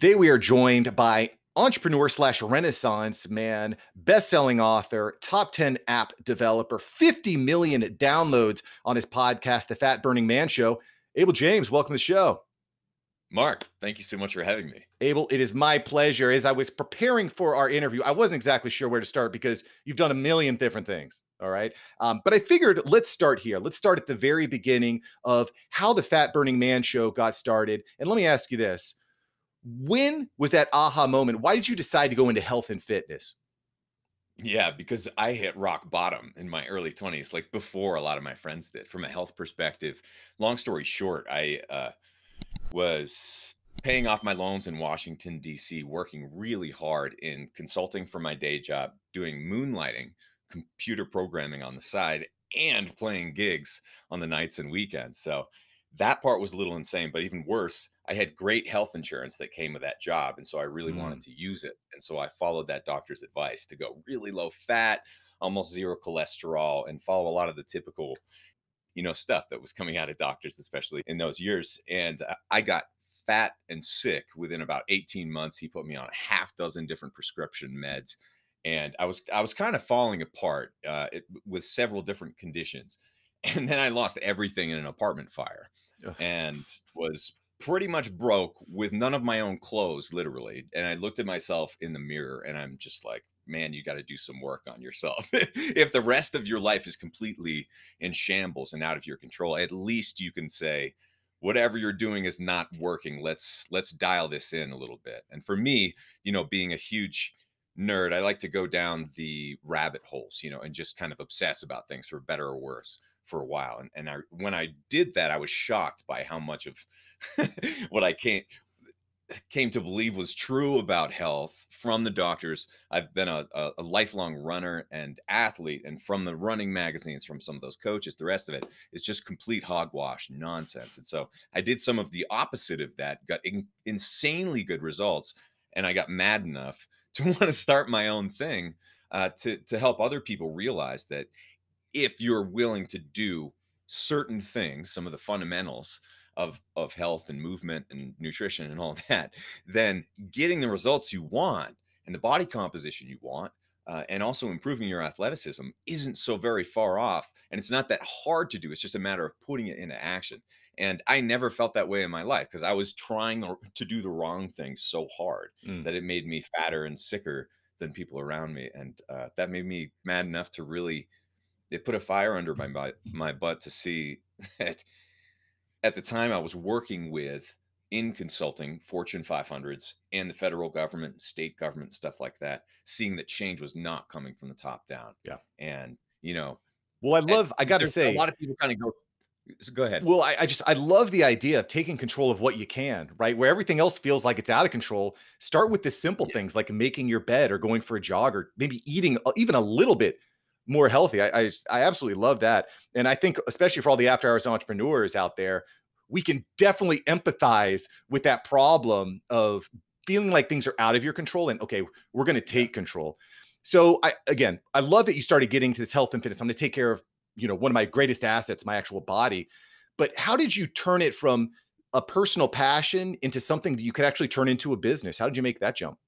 Today we are joined by entrepreneur slash renaissance man, best-selling author, top 10 app developer, 50 million downloads on his podcast, The Fat Burning Man Show. Abel James, welcome to the show. Mark, thank you so much for having me. Abel, it is my pleasure. As I was preparing for our interview, I wasn't exactly sure where to start because you've done a million different things. All right. Um, but I figured let's start here. Let's start at the very beginning of how the Fat Burning Man show got started. And let me ask you this when was that aha moment? Why did you decide to go into health and fitness? Yeah, because I hit rock bottom in my early 20s, like before a lot of my friends did from a health perspective. Long story short, I uh, was paying off my loans in Washington, D.C., working really hard in consulting for my day job, doing moonlighting, computer programming on the side, and playing gigs on the nights and weekends. So that part was a little insane, but even worse, I had great health insurance that came with that job. And so I really mm. wanted to use it. And so I followed that doctor's advice to go really low fat, almost zero cholesterol, and follow a lot of the typical, you know, stuff that was coming out of doctors, especially in those years. And uh, I got fat and sick within about 18 months. He put me on a half dozen different prescription meds. And I was I was kind of falling apart uh, it, with several different conditions and then I lost everything in an apartment fire. Ugh. and was pretty much broke with none of my own clothes, literally. And I looked at myself in the mirror and I'm just like, man, you got to do some work on yourself. if the rest of your life is completely in shambles and out of your control, at least you can say, whatever you're doing is not working let's let's dial this in a little bit and for me you know being a huge nerd i like to go down the rabbit holes you know and just kind of obsess about things for better or worse for a while. And, and I, when I did that, I was shocked by how much of what I came, came to believe was true about health from the doctors. I've been a, a, lifelong runner and athlete, and from the running magazines, from some of those coaches, the rest of it is just complete hogwash nonsense. And so I did some of the opposite of that, got in, insanely good results, and I got mad enough to want to start my own thing uh, to to help other people realize that if you're willing to do certain things, some of the fundamentals of of health and movement and nutrition and all that, then getting the results you want and the body composition you want, uh, and also improving your athleticism isn't so very far off, and it's not that hard to do. It's just a matter of putting it into action. And I never felt that way in my life because I was trying to do the wrong thing so hard mm. that it made me fatter and sicker than people around me, and uh, that made me mad enough to really it put a fire under my my butt to see that at the time I was working with in consulting Fortune 500s and the federal government, state government, stuff like that, seeing that change was not coming from the top down. Yeah. And, you know, well, I love, I got to say, a lot of people kind of go, so go ahead. Well, I, I, just I love the idea of taking control of what you can, right? Where everything else feels like it's out of control. Start with the simple yeah. things like making your bed or going for a jog or maybe eating uh, even a little bit more healthy. I, I, just, I absolutely love that. And I think, especially for all the after hours entrepreneurs out there, we can definitely empathize with that problem of feeling like things are out of your control and okay, we're going to take control. So I, again, I love that you started getting to this health and fitness. I'm going to take care of, you know, one of my greatest assets, my actual body. But how did you turn it from a personal passion into something that you could actually turn into a business? How did you make that jump?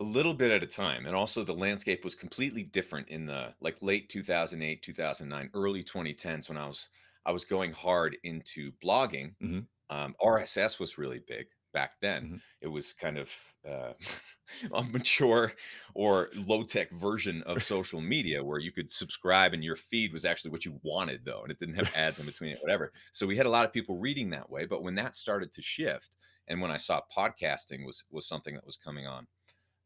a little bit at a time and also the landscape was completely different in the like late 2008 2009 early 2010s when i was i was going hard into blogging mm-hmm. um, rss was really big back then mm-hmm. it was kind of uh, a mature or low tech version of social media where you could subscribe and your feed was actually what you wanted though and it didn't have ads in between it whatever so we had a lot of people reading that way but when that started to shift and when i saw podcasting was was something that was coming on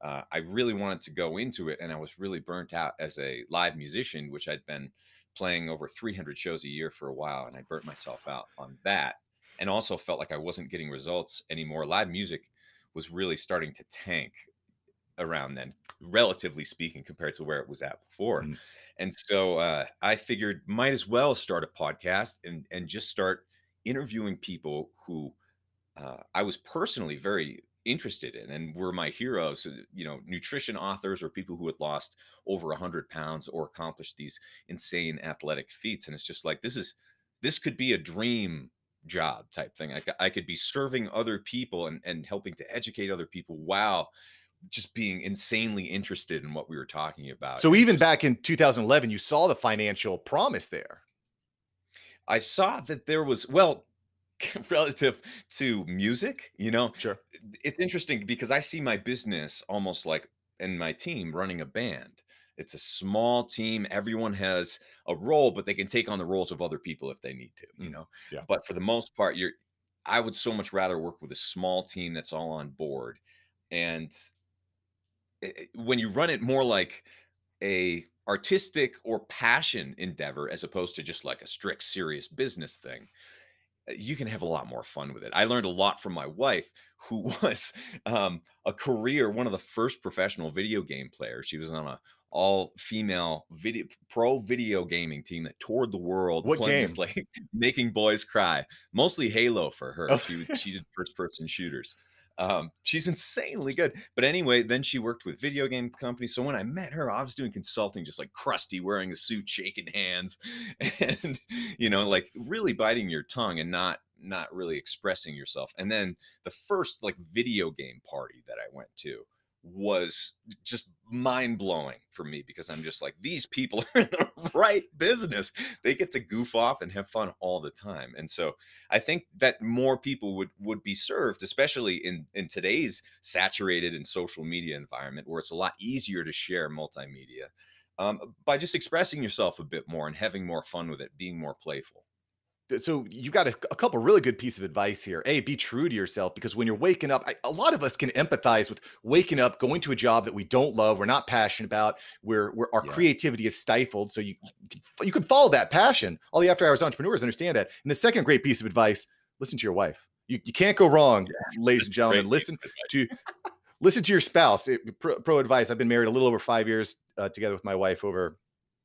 uh, I really wanted to go into it, and I was really burnt out as a live musician, which I'd been playing over 300 shows a year for a while, and I burnt myself out on that, and also felt like I wasn't getting results anymore. Live music was really starting to tank around then, relatively speaking, compared to where it was at before. Mm-hmm. And so uh, I figured might as well start a podcast and and just start interviewing people who uh, I was personally very interested in and were my heroes uh, you know nutrition authors or people who had lost over 100 pounds or accomplished these insane athletic feats and it's just like this is this could be a dream job type thing i, I could be serving other people and, and helping to educate other people wow just being insanely interested in what we were talking about so even just, back in 2011 you saw the financial promise there i saw that there was well relative to music, you know, sure. It's interesting because I see my business almost like and my team running a band. It's a small team. Everyone has a role, but they can take on the roles of other people if they need to, you mm, know. Yeah. But for the most part, you're I would so much rather work with a small team that's all on board. And it, eh, eh, when you run it more like a artistic or passion endeavor as opposed to just like a strict serious business thing, you can have a lot more fun with it. I learned a lot from my wife, who was um, a career, one of the first professional video game players. She was on a all female video pro video gaming team that toured the world. What game? Like making boys cry. Mostly Halo for her. Oh. She she did first person shooters. Um, she's insanely good. But anyway, then she worked with video game companies. So when I met her, I was doing consulting, just like crusty, wearing a suit, shaking hands, and you know, like really biting your tongue and not not really expressing yourself. And then the first like video game party that I went to was just mind blowing for me because I'm just like, these people are in the right business. They get to goof off and have fun all the time. And so I think that more people would would be served, especially in, in today's saturated and social media environment where it's a lot easier to share multimedia um, by just expressing yourself a bit more and having more fun with it, being more playful so you got a, a, couple really good piece of advice here a be true to yourself because when you're waking up I, a lot of us can empathize with waking up going to a job that we don't love we're not passionate about where our yeah. creativity is stifled so you you can follow that passion all the after hours entrepreneurs understand that and the second great piece of advice listen to your wife you, you can't go wrong yeah. ladies and gentlemen listen to listen to your spouse it, pro, pro, advice i've been married a little over five years uh, together with my wife over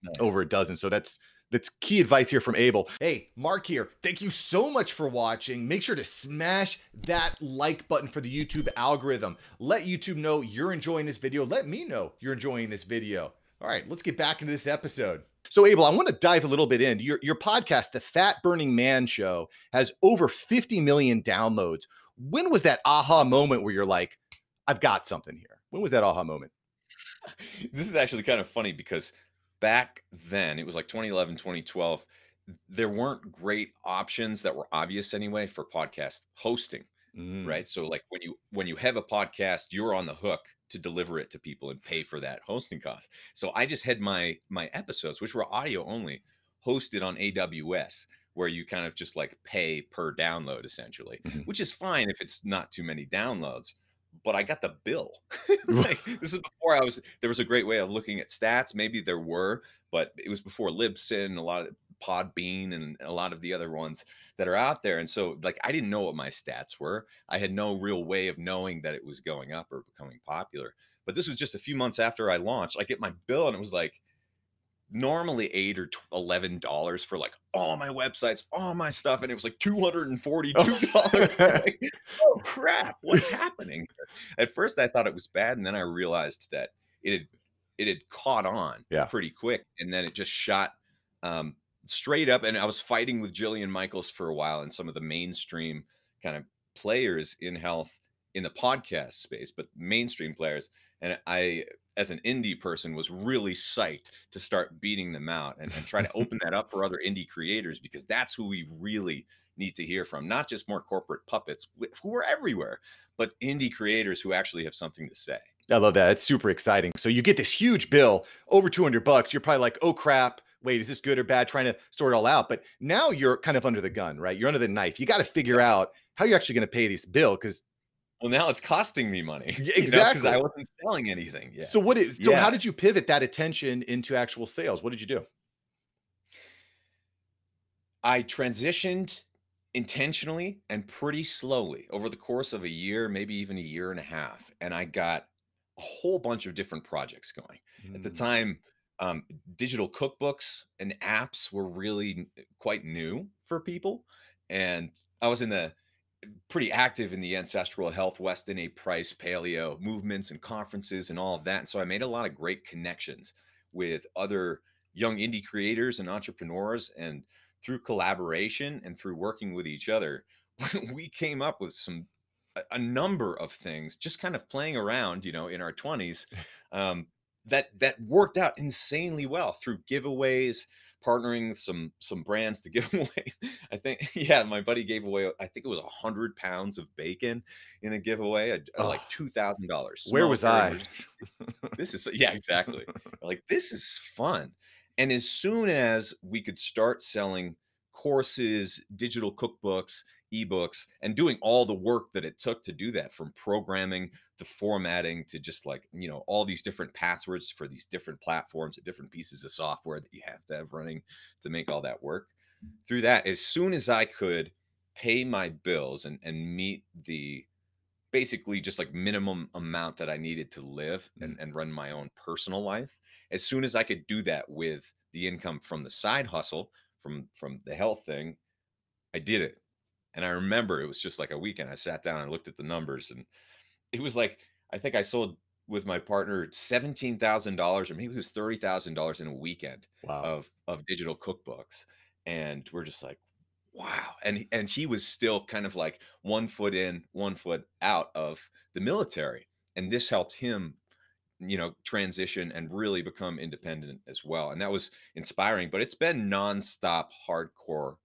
nice. over a dozen so that's that's key advice here from Abel. Hey, Mark here. Thank you so much for watching. Make sure to smash that like button for the YouTube algorithm. Let YouTube know you're enjoying this video. Let me know you're enjoying this video. All right, let's get back into this episode. So, Abel, I want to dive a little bit in. Your, your podcast, The Fat Burning Man Show, has over 50 million downloads. When was that aha moment where you're like, I've got something here? When was that aha moment? this is actually kind of funny because back then, it was like 2011, 2012, there weren't great options that were obvious anyway for podcast hosting. Mm. Right. So like when you when you have a podcast, you're on the hook to deliver it to people and pay for that hosting cost. So I just had my my episodes, which were audio only, hosted on AWS, where you kind of just like pay per download essentially, mm-hmm. which is fine if it's not too many downloads but I got the bill. like, this is before I was. There was a great way of looking at stats. Maybe there were, but it was before Libsyn, a lot of Podbean, and a lot of the other ones that are out there. And so, like, I didn't know what my stats were. I had no real way of knowing that it was going up or becoming popular. But this was just a few months after I launched. I get my bill, and it was like normally eight or eleven dollars for like all my websites, all my stuff, and it was like two hundred and forty-two dollars. Oh. like, oh crap! What's happening? At first, I thought it was bad, and then I realized that it had it had caught on yeah. pretty quick, and then it just shot um, straight up. And I was fighting with Jillian Michaels for a while, and some of the mainstream kind of players in health in the podcast space, but mainstream players. And I as an indie person was really psyched to start beating them out and, and try to open that up for other indie creators because that's who we really need to hear from not just more corporate puppets who are everywhere but indie creators who actually have something to say i love that it's super exciting so you get this huge bill over 200 bucks you're probably like oh crap wait, is this good or bad? Trying to sort it all out. But now you're kind of under the gun, right? You're under the knife. You got to figure out how you're actually going to pay this bill because well now it's costing me money exactly because you know, i wasn't selling anything yet. so what is so yeah. how did you pivot that attention into actual sales what did you do i transitioned intentionally and pretty slowly over the course of a year maybe even a year and a half and i got a whole bunch of different projects going mm. at the mm. time um, digital cookbooks and apps were really quite new for people and i was in the pretty active in the ancestral health, Weston A. Price, paleo movements and conferences and all of that. And so I made a lot of great connections with other young indie creators and entrepreneurs. And through collaboration and through working with each other, we came up with some a number of things just kind of playing around you know in our 20s um, that that worked out insanely well through giveaways partnering some some brands to give away. I think yeah, my buddy gave away I think it was a hundred pounds of bacon in a giveaway, a, like two thousand dollars. Where was I? this is yeah, exactly. like this is fun. And as soon as we could start selling courses, digital cookbooks, ebooks and doing all the work that it took to do that from programming to formatting to just like you know all these different passwords for these different platforms and different pieces of software that you have to have running to make all that work through that as soon as i could pay my bills and and meet the basically just like minimum amount that i needed to live and, mm. and run my own personal life as soon as i could do that with the income from the side hustle from from the health thing i did it and I remember it was just like a weekend. I sat down and looked at the numbers, and it was like I think I sold with my partner seventeen thousand dollars, or maybe it was thirty thousand dollars in a weekend wow. of of digital cookbooks. And we're just like, wow. And and he was still kind of like one foot in, one foot out of the military, and this helped him you know transition and really become independent as well and that was inspiring but it's been nonstop hardcore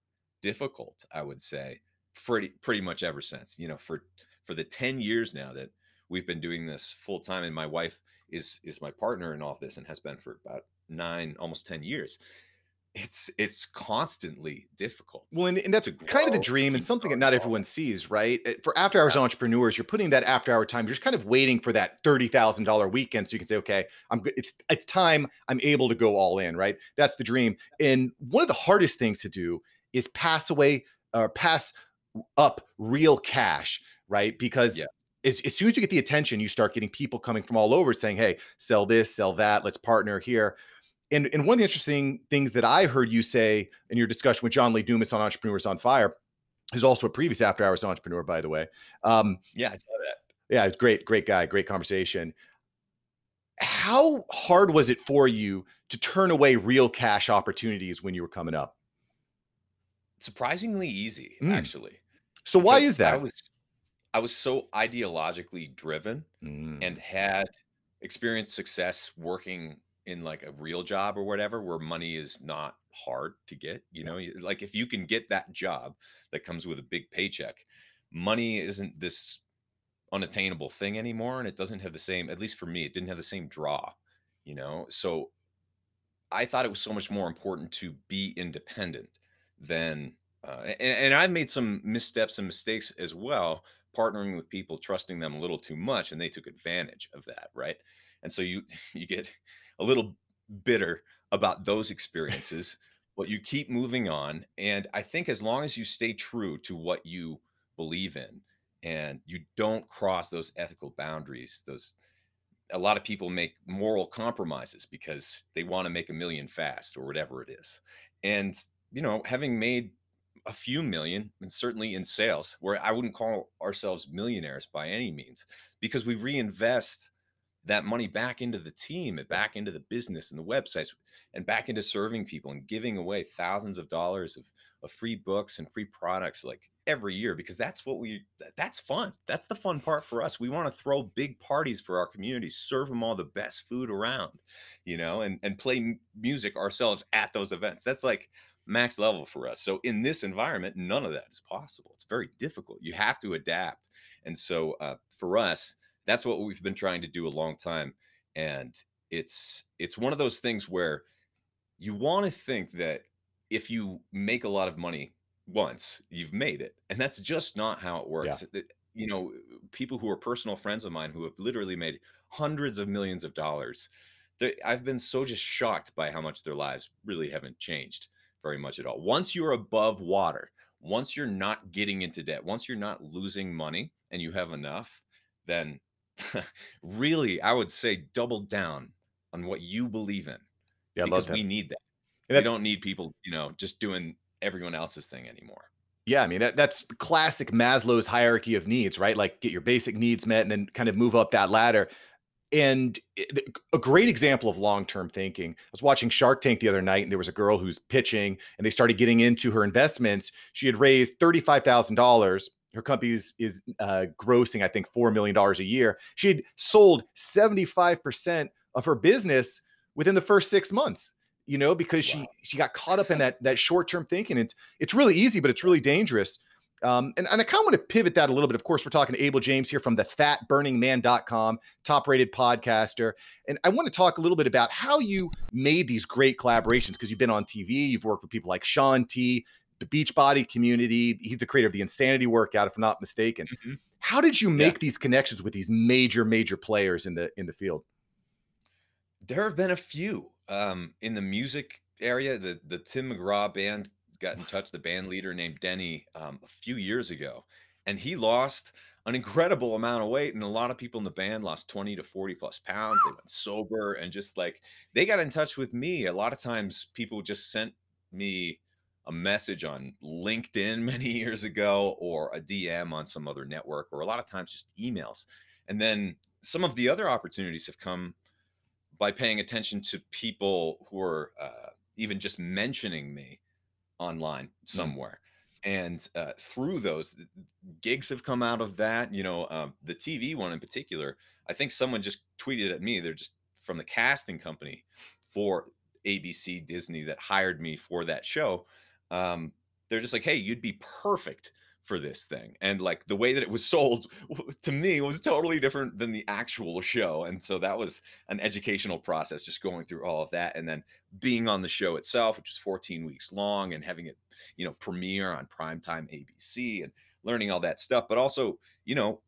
difficult i would say pretty pretty much ever since. You know, for for the ten years now that we've been doing this full time, and my wife is is my partner in all this and has been for about nine, almost ten years. It's it's constantly difficult. Well, and, and that's kind of the dream and something that not everyone sees, right? Eh, for after hours yeah. entrepreneurs, you're putting that after hour time. You're just kind of waiting for that thirty thousand dollar weekend, so you can say, okay, I'm It's it's time. I'm able to go all in, right? That's the dream. And one of the hardest things to do is pass away or pass up real cash, right? Because yeah. as, as soon as you get the attention, you start getting people coming from all over saying, hey, sell this, sell that, let's partner here. And, and one of the interesting things that I heard you say in your discussion with John Lee Dumas on Entrepreneurs on Fire, who's also a previous After Hours entrepreneur, by the way. Um, yeah, I saw that. Yeah, great, great guy, great conversation. How hard was it for you to turn away real cash opportunities when you were coming up? Surprisingly easy, mm. actually. So why is that? I was I was so ideologically driven mm. and had experienced success working in like a real job or whatever where money is not hard to get, you know? Like if you can get that job that comes with a big paycheck, money isn't this unattainable thing anymore and it doesn't have the same at least for me it didn't have the same draw you know so i thought it was so much more important to be independent than uh, and, and I've made some missteps and mistakes as well, partnering with people, trusting them a little too much, and they took advantage of that, right? And so you you get a little bitter about those experiences, but you keep moving on. And I think as long as you stay true to what you believe in, and you don't cross those ethical boundaries, those a lot of people make moral compromises because they want to make a million fast or whatever it is. And you know, having made a few million, and certainly in sales, where I wouldn't call ourselves millionaires by any means, because we reinvest that money back into the team and back into the business and the websites and back into serving people and giving away thousands of dollars of, of free books and free products like every year because that's what we that's fun that's the fun part for us we want to throw big parties for our community serve them all the best food around you know and and play music ourselves at those events that's like max level for us. So in this environment, none of that is possible. It's very difficult. You have to adapt. And so uh, for us, that's what we've been trying to do a long time. And it's it's one of those things where you want to think that if you make a lot of money once, you've made it. And that's just not how it works. Yeah. You know, people who are personal friends of mine who have literally made hundreds of millions of dollars. I've been so just shocked by how much their lives really haven't changed very much at all. Once you're above water, once you're not getting into debt, once you're not losing money and you have enough, then really, I would say double down on what you believe in. Yeah, because we need that. And we don't need people, you know, just doing everyone else's thing anymore. Yeah, I mean that that's classic Maslow's hierarchy of needs, right? Like get your basic needs met and then kind of move up that ladder and eh, a great example of long-term thinking. I was watching Shark Tank the other night, and there was a girl who's pitching, and they started getting into her investments. She had raised thirty-five thousand dollars. Her company is, uh, grossing, I think, four million dollars a year. She had sold seventy-five percent of her business within the first six months. You know, because wow. she she got caught up in that that short-term thinking. It's it's really easy, but it's really dangerous. Um, and, and I kind of want to pivot that a little bit. Of course, we're talking to Abel James here from the fatburningman.com, top rated podcaster. And I want to talk a little bit about how you made these great collaborations because you've been on TV, you've worked with people like Sean T, the Beachbody community. He's the creator of the Insanity Workout, if I'm not mistaken. Mm-hmm. How did you make yeah. these connections with these major, major players in the in the field? There have been a few um, in the music area. The the Tim McGraw band got in touch the band leader named Denny um, a few years ago, and he lost an incredible amount of weight and a lot of people in the band lost 20 to 40 plus pounds they went sober and just like they got in touch with me a lot of times people just sent me a message on linkedin many years ago or a dm on some other network or a lot of times just emails and then some of the other opportunities have come by paying attention to people who are uh, even just mentioning me online mm. somewhere. Mm. And uh, through those gigs have come out of that. You know, um, the TV one in particular. I think someone just tweeted at me. They're just from the casting company for ABC Disney that hired me for that show. Um, they're just like, hey, you'd be perfect for this thing and like the way that it was sold to me was totally different than the actual show and so that was an educational process just going through all of that and then being on the show itself which was 14 weeks long and having it you know premiere on primetime abc and learning all that stuff but also you know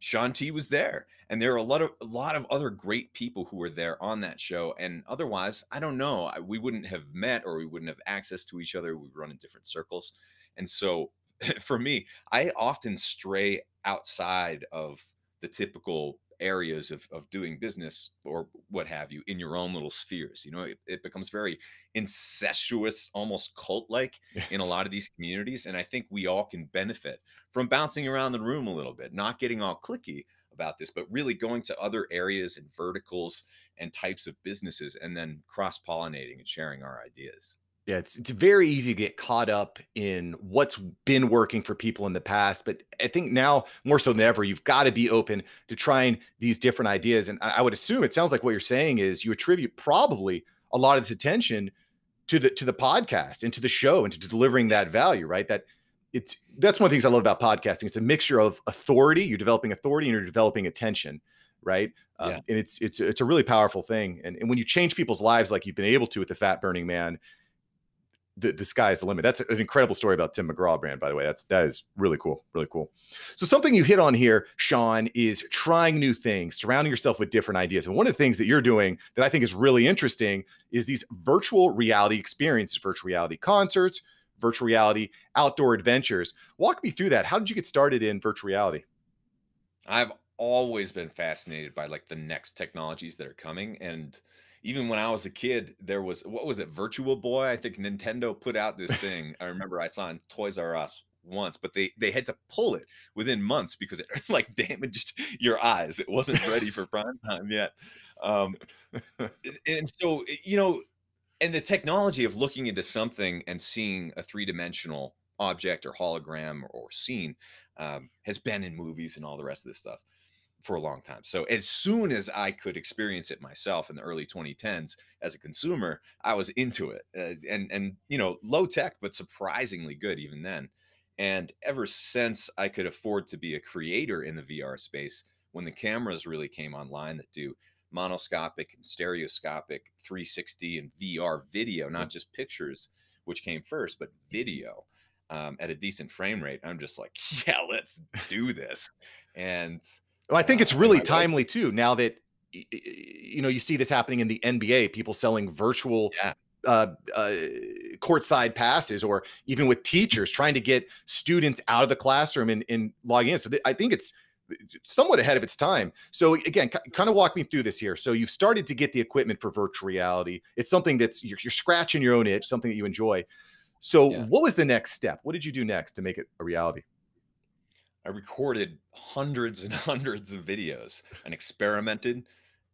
Sean T was there, and there were a lot of a lot of other great people who were there on that show. And otherwise, I don't know, we wouldn't have met or we wouldn't have access to each other. We run in different circles, and so for me, I often stray outside of the typical areas of, of doing business or what have you in your own little spheres. You know, it, it becomes very incestuous, almost cult like in a lot of these communities. And I think we all can benefit from bouncing around the room a little bit, not getting all clicky about this, but really going to other areas and verticals and types of businesses and then cross pollinating and sharing our ideas. Yeah, it's it's very easy to get caught up in what's been working for people in the past, but I think now more so than ever, you've got to be open to trying these different ideas. And I, would assume it sounds like what you're saying is you attribute probably a lot of this attention to the to the podcast and to the show and to delivering that value, right? That it's that's one of the things I love about podcasting. It's a mixture of authority. You're developing authority and you're developing attention, right? Um, yeah. Um, and it's it's it's a really powerful thing. And and when you change people's lives like you've been able to with the Fat Burning Man the, the sky is the limit. That's an incredible story about Tim McGraw brand, by the way. That's that is really cool, really cool. So something you hit on here, Sean, is trying new things, surrounding yourself with different ideas. And one of the things that you're doing that I think is really interesting is these virtual reality experiences, virtual reality concerts, virtual reality outdoor adventures. Walk me through that. How did you get started in virtual reality? I've always been fascinated by like the next technologies that are coming and even when I was a kid, there was what was it, Virtual Boy? I think Nintendo put out this thing. I remember I saw in Toys R Us once, but they they had to pull it within months because it like damaged your eyes. It wasn't ready for prime time yet. Um, and so eh, you know, and the technology of looking into something and seeing a three dimensional object or hologram or, or scene um, has been in movies and all the rest of this stuff for a long time. So as soon as I could experience it myself in the early 2010s as a consumer, I was into it. Uh, and and you know, low tech but surprisingly good even then. And ever since I could afford to be a creator in the VR space when the cameras really came online that do monoscopic and stereoscopic 360 and VR video, not just pictures, which came first, but video. Um, at a decent frame rate, I'm just like, yeah, let's do this. And well, I think it's really timely too. Now that you know, you see this happening in the NBA, people selling virtual yeah. uh, uh, courtside passes, or even with teachers trying to get students out of the classroom and, and logging in. So th- I think it's somewhat ahead of its time. So again, c- kind of walk me through this here. So you've started to get the equipment for virtual reality. It's something that's you're, you're scratching your own itch, something that you enjoy. So yeah. what was the next step? What did you do next to make it a reality? I recorded hundreds and hundreds of videos and experimented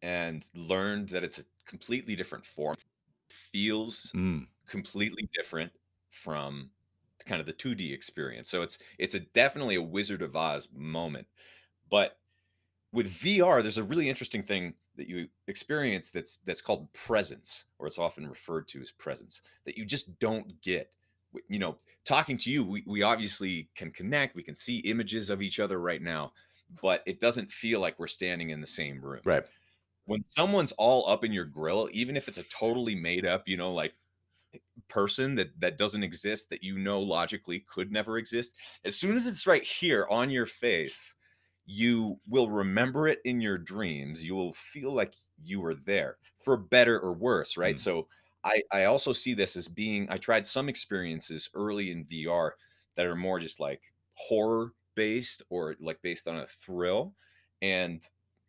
and learned that it's a completely different form. Feels mm. completely different from kind of the 2D experience. So it's it's a definitely a Wizard of Oz moment. But with VR, there's a really interesting thing that you experience that's that's called presence, or it's often referred to as presence, that you just don't get you know, talking to you, we, we obviously can connect. We can see images of each other right now, but it doesn't feel like we're standing in the same room. Right. When someone's all up in your grill, even if it's a totally made up, you know, like eh, person that that doesn't exist that you know logically could never exist as soon as it's right here on your face you will remember it in your dreams you will feel like you were there for better or worse right mm. so I, I also see this as being I tried some experiences early in VR that are more just like horror based or like based on a thrill. And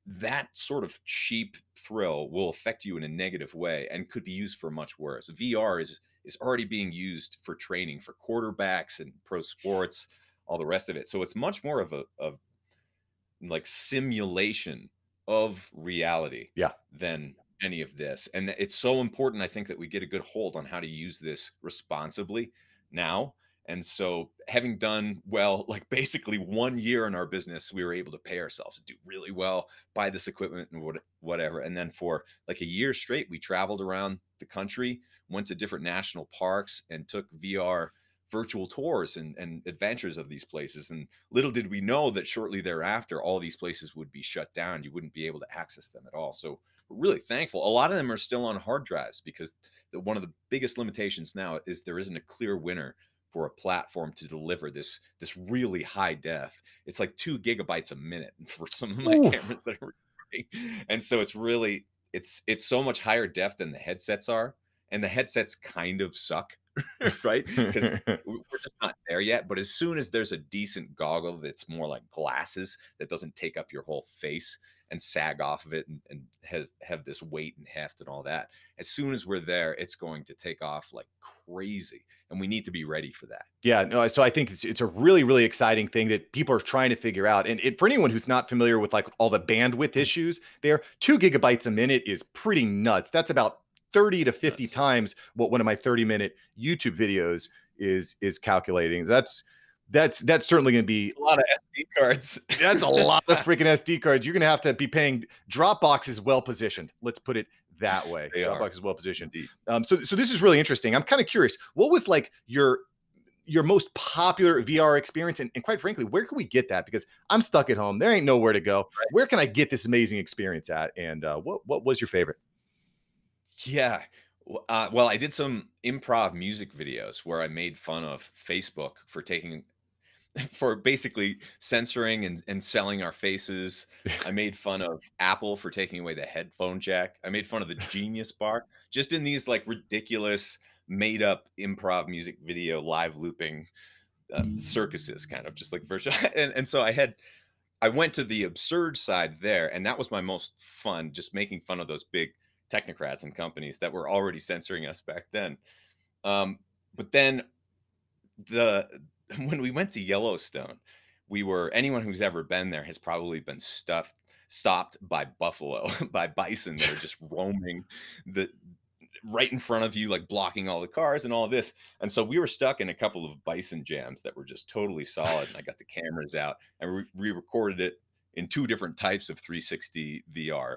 that sort of cheap thrill will affect you in a negative way and could be used for much worse. VR is is already being used for training for quarterbacks and pro sports, all the rest of it. So it's much more of a of like simulation of reality yeah. than any of this. And it's so important, I think, that we get a good hold on how to use this responsibly now. And so, having done well, like basically one year in our business, we were able to pay ourselves to do really well, buy this equipment and whatever. And then, for like a year straight, we traveled around the country, went to different national parks, and took VR virtual tours and, and adventures of these places. And little did we know that shortly thereafter, all these places would be shut down. You wouldn't be able to access them at all. So we're really thankful. A lot of them are still on hard drives because the, one of the biggest limitations now is there isn't a clear winner for a platform to deliver this this really high def. It's like two gigabytes a minute for some of my Ooh. cameras that are. Recording. And so it's really it's it's so much higher def than the headsets are, and the headsets kind of suck right? Because we're just not there yet. But as soon as there's a decent goggle that's more like glasses that doesn't take up your whole face and sag off of it and, and have, have this weight and heft and all that, as soon as we're there, it's going to take off like crazy. And we need to be ready for that. Yeah. No, so I think it's, it's a really, really exciting thing that people are trying to figure out. And it, for anyone who's not familiar with like all the bandwidth mm. issues there, two gigabytes a minute is pretty nuts. That's about 30 to 50 yes. times what one of my 30 minute YouTube videos is is calculating. That's that's that's certainly going to be a lot of SD cards. that's a lot of freaking SD cards. You're going to have to be paying. Dropbox is well positioned. Let's put it that way. They Dropbox are. is well positioned. Um, so so this is really interesting. I'm kind of curious. What was like your your most popular VR experience? And, and, quite frankly, where can we get that? Because I'm stuck at home. There ain't nowhere to go. Right. Where can I get this amazing experience at? And uh, what what was your favorite? Yeah. Uh, well, I did some improv music videos where I made fun of Facebook for taking, for basically censoring and, and selling our faces. I made fun of Apple for taking away the headphone jack. I made fun of the Genius Bar, just in these like ridiculous, made up improv music video, live looping uh, circuses, kind of just like version. and, and so I had, I went to the absurd side there, and that was my most fun, just making fun of those big technocrats and companies that were already censoring us back then. Um, but then the when we went to Yellowstone, we were anyone who's ever been there has probably been stuffed stopped by buffalo, by bison that are just roaming the right in front of you, like blocking all the cars and all this. And so we were stuck in a couple of bison jams that were just totally solid. And I got the cameras out and we re recorded it in two different types of 360 VR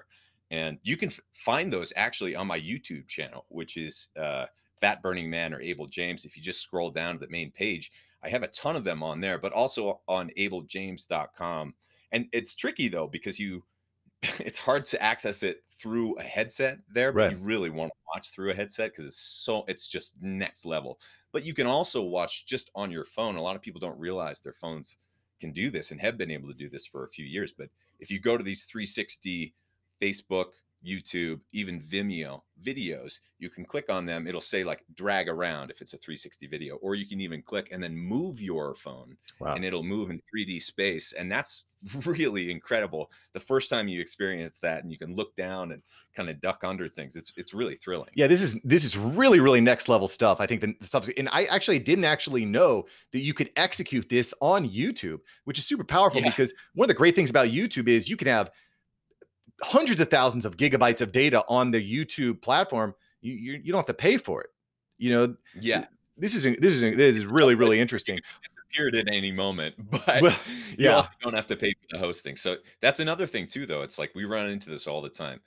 and you can find those actually on my YouTube channel, which is uh, Fat Burning Man or Abel James. If you just scroll down to the main page, I have a ton of them on there, but also on abeljames.com. And it's tricky though because you it's hard to access it through a headset there, but right. you really want to watch through a headset because it's so it's just next level. But you can also watch just on your phone. A lot of people don't realize their phones can do this and have been able to do this for a few years. But if you go to these 360 Facebook, YouTube, even Vimeo videos. You can click on them. It'll say like drag around if it's a 360 video, or you can even click and then move your phone wow. and it'll move in 3D space. And that's really incredible. The first time you experience that and you can look down and kind of duck under things. It's, it's really thrilling. Yeah. This is, this is really, really next level stuff. I think the stuff, and I actually didn't actually know that you could execute this on YouTube, which is super powerful yeah. because one of the great things about YouTube is you can have hundreds of thousands of gigabytes of data on the YouTube platform, you, you, you don't have to pay for it. You know, yeah, this is this is this is really really interesting. Disappeared at any moment, but well, yeah. you also don't have to pay for the hosting. So that's another thing too, though. It's like we run into this all the time.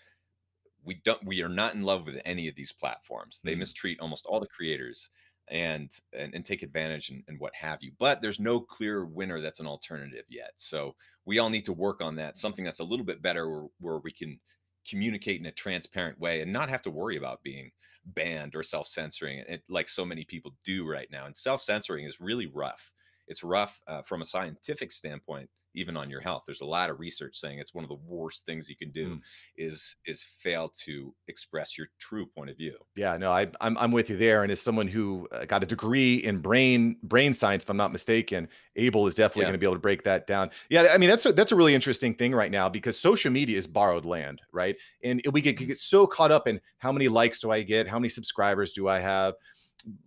We don't. We are not in love with any of these platforms. They mm -hmm. mistreat almost all the creators and and, and take advantage and, and what have you. But there's no clear winner that's an alternative yet. So we all need to work on that. Something that's a little bit better where, where we can communicate in a transparent way and not have to worry about being banned or self-censoring it, like so many people do right now and self-censoring is really rough it's rough uh, from a scientific standpoint even on your health. There's a lot of research saying it's one of the worst things you can do mm. is is fail to express your true point of view. Yeah, no, I, I'm I'm with you there. And as someone who uh, got a degree in brain brain science, if I'm not mistaken, Abel is definitely yeah. going to be able to break that down. Yeah, I mean that's a, that's a really interesting thing right now because social media is borrowed land, right? And we get, mm-hmm. get so caught up in how many likes do I get, how many subscribers do I have,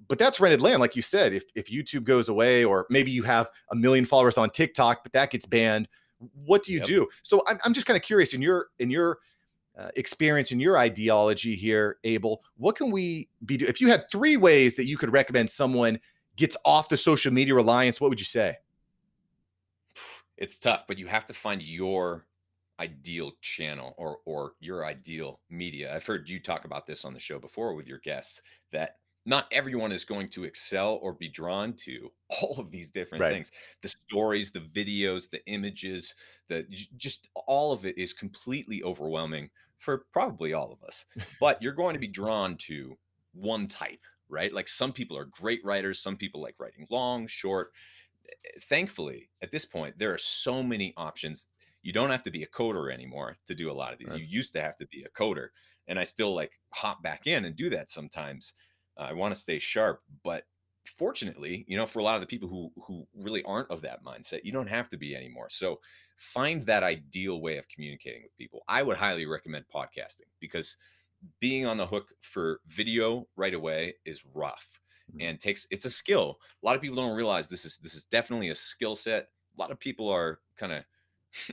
but that's rented land, like you said. If if YouTube goes away, or maybe you have a million followers on TikTok, but that gets banned, what do you yep. do? So I'm, I'm just kind of curious in your in your uh, experience in your ideology here, Abel. What can we be do? If you had three ways that you could recommend someone gets off the social media reliance, what would you say? It's tough, but you have to find your ideal channel or or your ideal media. I've heard you talk about this on the show before with your guests that not everyone is going to excel or be drawn to all of these different right. things the stories the videos the images the just all of it is completely overwhelming for probably all of us but you're going to be drawn to one type right like some people are great writers some people like writing long short eh, thankfully at this point there are so many options you don't have to be a coder anymore to do a lot of these right. you used to have to be a coder and i still like hop back in and do that sometimes I want to stay sharp, but fortunately, you know, for a lot of the people who who really aren't of that mindset, you don't have to be anymore. So find that ideal way of communicating with people. I would highly recommend podcasting because being on the hook for video right away is rough mm-hmm. and takes it's a skill. A lot of people don't realize this is this is definitely a skill set. A lot of people are kind of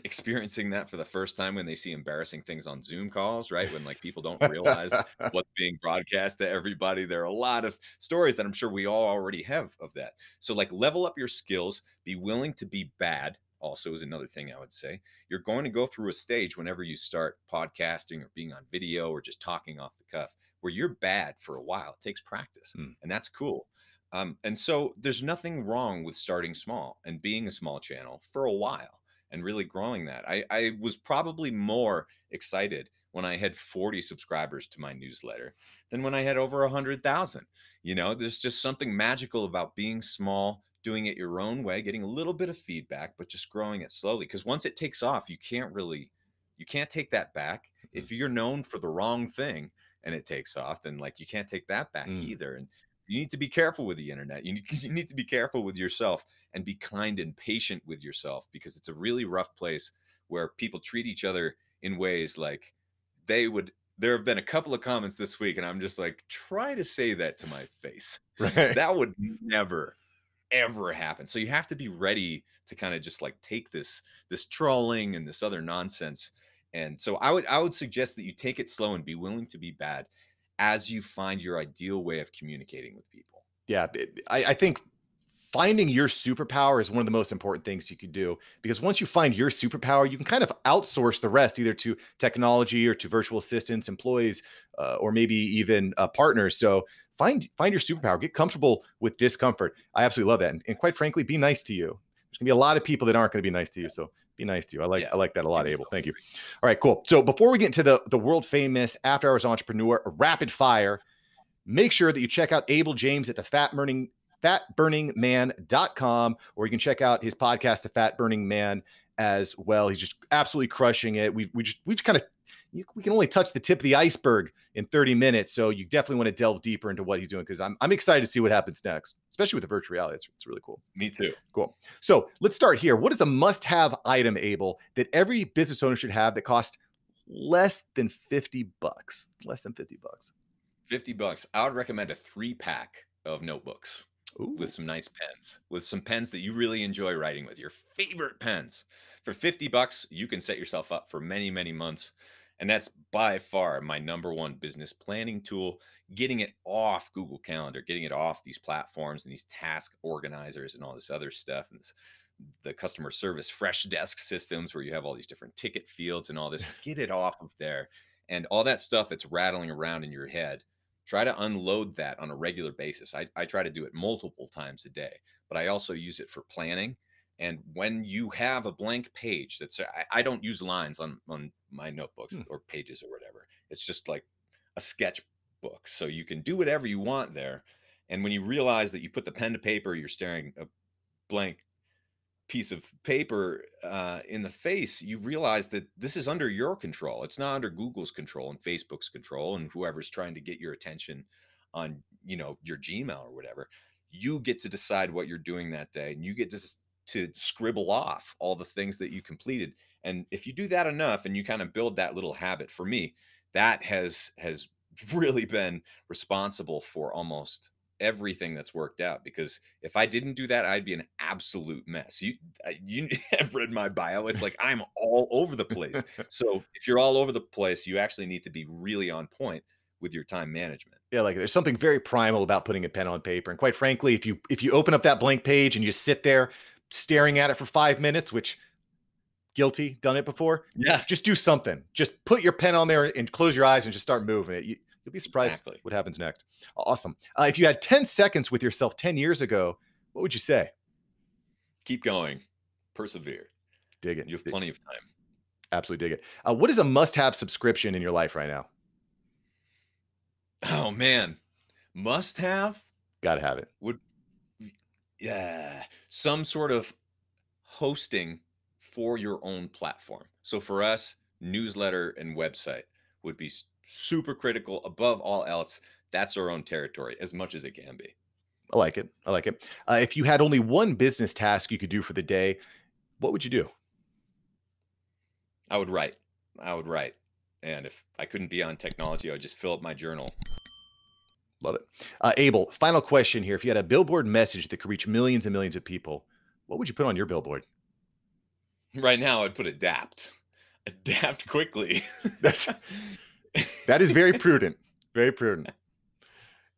experiencing that for the first time when they see embarrassing things on Zoom calls, right? When like people don't realize what's being broadcast to everybody. There are a lot of stories that I'm sure we all already have of that. So, like, level up your skills, be willing to be bad. Also, is another thing I would say. You're going to go through a stage whenever you start podcasting or being on video or just talking off the cuff where you're bad for a while. It takes practice, mm. and that's cool. Um, and so, there's nothing wrong with starting small and being a small channel for a while and really growing that. I, I was probably more excited when I had 40 subscribers to my newsletter than when I had over 100,000. You know, there's just something magical about being small, doing it your own way, getting a little bit of feedback, but just growing it slowly. Because once it takes off, you can't really, you can't take that back. mm If you're known for the wrong thing and it takes off, then like you can't take that back mm either. And you need to be careful with the internet. You need, you need to be careful with yourself and be kind and patient with yourself because it's a really rough place where people treat each other in ways like they would. There have been a couple of comments this week, and I'm just like, try to say that to my face. Right. That would never, ever happen. So you have to be ready to kind of just like take this this trolling and this other nonsense. And so I would I would suggest that you take it slow and be willing to be bad as you find your ideal way of communicating with people. Yeah, I, I think finding your superpower is one of the most important things you can do because once you find your superpower you can kind of outsource the rest either to technology or to virtual assistants employees uh, or maybe even uh, partners so find find your superpower get comfortable with discomfort i absolutely love that and, and quite frankly be nice to you there's gonna be a lot of people that aren't gonna be nice to you. So be nice to you. I like yeah. I like that a lot, Abel. Thank you. All right, cool. So before we get into the the world famous after hours entrepreneur rapid fire, make sure that you check out Abel James at the Fat Burning fatburningman.com or you can check out his podcast the fat burning man as well he's just absolutely crushing it we've we just we've kind of you, we can only touch the tip of the iceberg in 30 minutes. So you definitely want to delve deeper into what he's doing because I'm, I'm excited to see what happens next, especially with the virtual reality. It's, it's really cool. Me too. Cool. So let's start here. What is a must have item, Able, that every business owner should have that costs less than 50 bucks? Less than 50 bucks. 50 bucks. I would recommend a three pack of notebooks. Ooh. with some nice pens, with some pens that you really enjoy writing with, your favorite pens. For 50 bucks, you can set yourself up for many, many months and that's by far my number one business planning tool, getting it off Google Calendar, getting it off these platforms and these task organizers and all this other stuff and this, the customer service fresh desk systems where you have all these different ticket fields and all this. Get it off of there. And all that stuff that's rattling around in your head, try to unload that on a regular basis. I, I try to do it multiple times a day, but I also use it for planning and when you have a blank page that's, uh, I, I don't use lines on, on my notebooks mm. or pages or whatever. It's just like a sketchbook. So you can do whatever you want there. And when you realize that you put the pen to paper, you're staring a blank piece of paper uh, in the face, you realize that this is under your control. It's not under Google's control and Facebook's control and whoever's trying to get your attention on, you know, your Gmail or whatever. You get to decide what you're doing that day, and you get to to scribble off all the things that you completed. And if you do that enough and you kind of build that little habit for me, that has has really been responsible for almost everything that's worked out because if I didn't do that, I'd be an absolute mess. You, uh, you have read my bio. It's like I'm all over the place. So if you're all over the place, you actually need to be really on point with your time management. Yeah, like there's something very primal about putting a pen on paper. And quite frankly, if you if you open up that blank page and you sit there staring at it for five minutes, which guilty, done it before. Yeah. Just do something. Just put your pen on there and close your eyes and just start moving it. You, will be surprised exactly. what happens next. Awesome. Uh, if you had 10 seconds with yourself 10 years ago, what would you say? Keep going, persevere. Dig it. You have dig plenty of time. Absolutely dig it. Uh, what is a must have subscription in your life right now? Oh, man. Must have? Gotta have it. Would yeah, some sort of hosting for your own platform. So for us, newsletter and website would be super critical above all else. That's our own territory as much as it can be. I like it. I like it. Uh, if you had only one business task you could do for the day, what would you do? I would write. I would write. And if I couldn't be on technology, I would just fill up my journal Love it. Uh, Abel, final question here. If you had a billboard message that could reach millions and millions of people, what would you put on your billboard? Right now, I'd put adapt. Adapt quickly. That's, that is very prudent. Very prudent.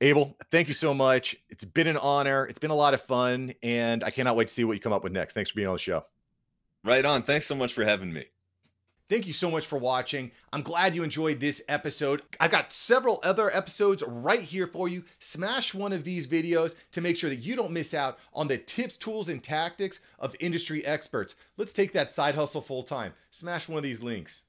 Abel, thank you so much. It's been an honor. It's been a lot of fun. And I cannot wait to see what you come up with next. Thanks for being on the show. Right on. Thanks so much for having me. Thank you so much for watching. I'm glad you enjoyed this episode. I've got several other episodes right here for you. Smash one of these videos to make sure that you don't miss out on the tips, tools, and tactics of industry experts. Let's take that side hustle full time. Smash one of these links.